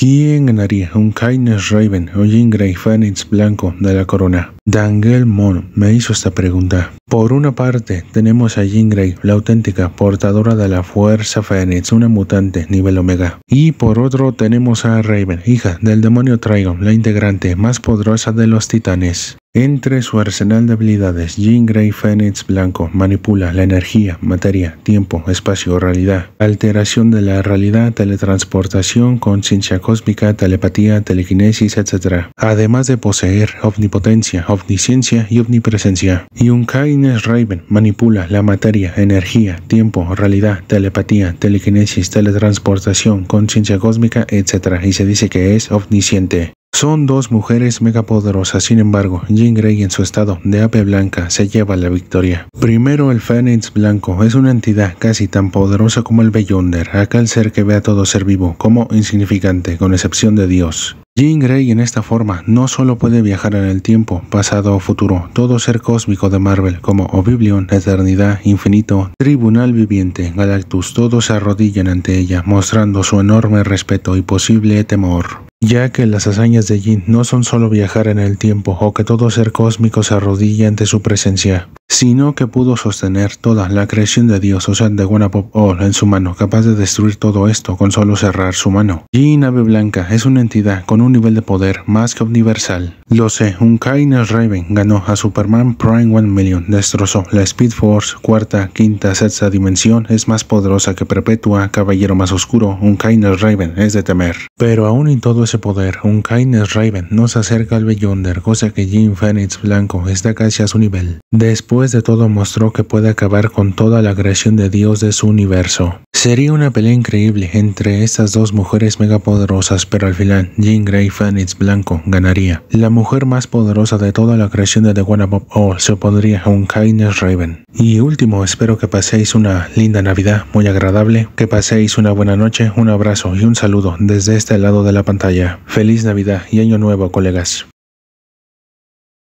¿Quién ganaría un Kindness Raven o Jean Phoenix Blanco de la corona? Daniel me hizo esta pregunta. Por una parte, tenemos a Jean la auténtica portadora de la Fuerza Phoenix, una mutante nivel Omega. Y por otro, tenemos a Raven, hija del demonio Trigon, la integrante más poderosa de los titanes. Entre su arsenal de habilidades, Jean Grey Phoenix Blanco manipula la energía, materia, tiempo, espacio, realidad, alteración de la realidad, teletransportación, conciencia cósmica, telepatía, telequinesis, etc. Además de poseer omnipotencia, omnisciencia y omnipresencia. kaine's Raven manipula la materia, energía, tiempo, realidad, telepatía, telequinesis, teletransportación, conciencia cósmica, etc. Y se dice que es omnisciente. Son dos mujeres megapoderosas, sin embargo, Jean Grey en su estado de ape blanca se lleva la victoria. Primero el Phoenix Blanco es una entidad casi tan poderosa como el Beyonder, aquel ser que ve a todo ser vivo como insignificante, con excepción de Dios. Jean Grey en esta forma no solo puede viajar en el tiempo, pasado o futuro, todo ser cósmico de Marvel como Oblivion, Eternidad, Infinito, Tribunal Viviente, Galactus, todos se arrodillan ante ella, mostrando su enorme respeto y posible temor ya que las hazañas de Jin no son solo viajar en el tiempo o que todo ser cósmico se arrodille ante su presencia sino que pudo sostener toda la creación de Dios, o sea, de Pop All, en su mano, capaz de destruir todo esto con solo cerrar su mano. Jin Ave Blanca es una entidad con un nivel de poder más que universal. Lo sé, un Kainas Raven ganó a Superman Prime 1 Million, destrozó la Speed Force, cuarta, quinta, sexta dimensión, es más poderosa que Perpetua, Caballero más Oscuro, un Kainas Raven es de temer. Pero aún en todo ese poder, un Kainas Raven no se acerca al Beyonder, cosa que Jim Phoenix Blanco está casi a su nivel. Después de todo mostró que puede acabar con toda la creación de Dios de su universo. Sería una pelea increíble entre estas dos mujeres mega poderosas pero al final Jean Grey Phoenix Blanco ganaría. La mujer más poderosa de toda la creación de The One Pop All se opondría a un Kindness Raven. Y último, espero que paséis una linda Navidad, muy agradable, que paséis una buena noche, un abrazo y un saludo desde este lado de la pantalla. Feliz Navidad y Año Nuevo, colegas.